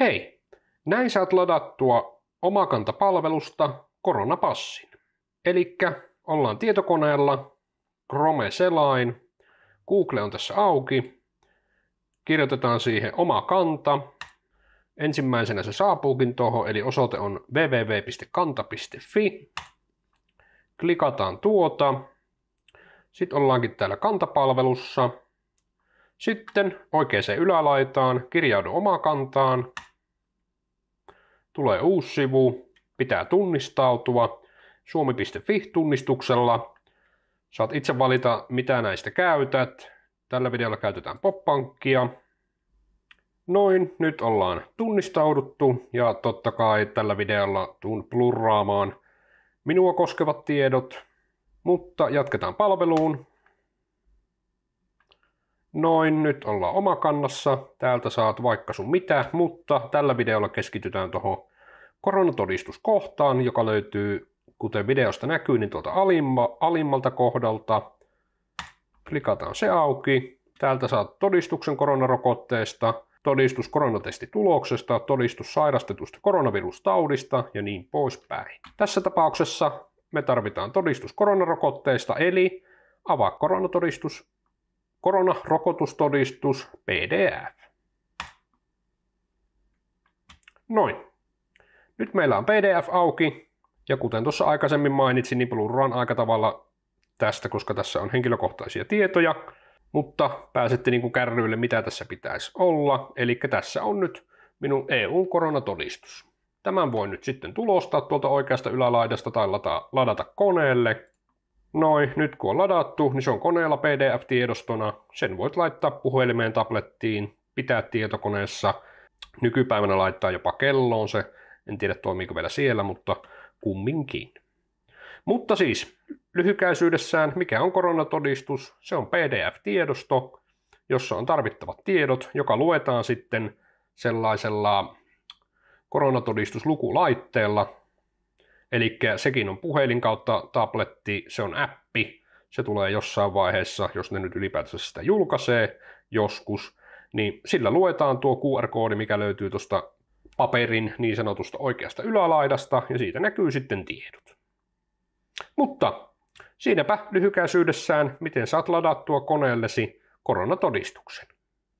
Hei, näin saat ladattua Omakanta-palvelusta koronapassin. Eli ollaan tietokoneella, Chrome-selain, Google on tässä auki, kirjoitetaan siihen oma kanta. Ensimmäisenä se saapuukin tuohon, eli osoite on www.kanta.fi. Klikataan tuota. Sitten ollaankin täällä kantapalvelussa. Sitten oikeaan ylälaitaan, kirjaudu kantaan, tulee uusi sivu, pitää tunnistautua suomi.fi-tunnistuksella. Saat itse valita, mitä näistä käytät. Tällä videolla käytetään poppankkia. Noin, nyt ollaan tunnistauduttu ja totta kai tällä videolla tuun plurraamaan minua koskevat tiedot. Mutta jatketaan palveluun. Noin, nyt ollaan omakannassa. Täältä saat vaikka sun mitä, mutta tällä videolla keskitytään tuohon koronatodistuskohtaan, joka löytyy, kuten videosta näkyy, niin tuolta alimma, alimmalta kohdalta. Klikataan se auki. Täältä saat todistuksen koronarokotteesta, todistus koronatestituloksesta, todistus sairastetusta koronavirustaudista ja niin poispäin. Tässä tapauksessa me tarvitaan todistus koronarokotteesta, eli avaa koronatodistus koronarokotustodistus PDF. Noin. Nyt meillä on PDF auki, ja kuten tuossa aikaisemmin mainitsin, niin plurraan aika tavalla tästä, koska tässä on henkilökohtaisia tietoja, mutta pääsette niin kuin kärryille, mitä tässä pitäisi olla. Eli tässä on nyt minun EU-koronatodistus. Tämän voi nyt sitten tulostaa tuolta oikeasta ylälaidasta tai ladata koneelle. Noin, nyt kun on ladattu, niin se on koneella PDF-tiedostona. Sen voit laittaa puhelimeen, tablettiin, pitää tietokoneessa. Nykypäivänä laittaa jopa kelloon se. En tiedä toimiiko vielä siellä, mutta kumminkin. Mutta siis, lyhykäisyydessään, mikä on koronatodistus? Se on PDF-tiedosto, jossa on tarvittavat tiedot, joka luetaan sitten sellaisella koronatodistuslukulaitteella, Eli sekin on puhelin kautta tabletti, se on appi, se tulee jossain vaiheessa, jos ne nyt ylipäätänsä sitä julkaisee joskus, niin sillä luetaan tuo QR-koodi, mikä löytyy tuosta paperin niin sanotusta oikeasta ylälaidasta, ja siitä näkyy sitten tiedot. Mutta siinäpä lyhykäisyydessään, miten saat ladattua koneellesi koronatodistuksen.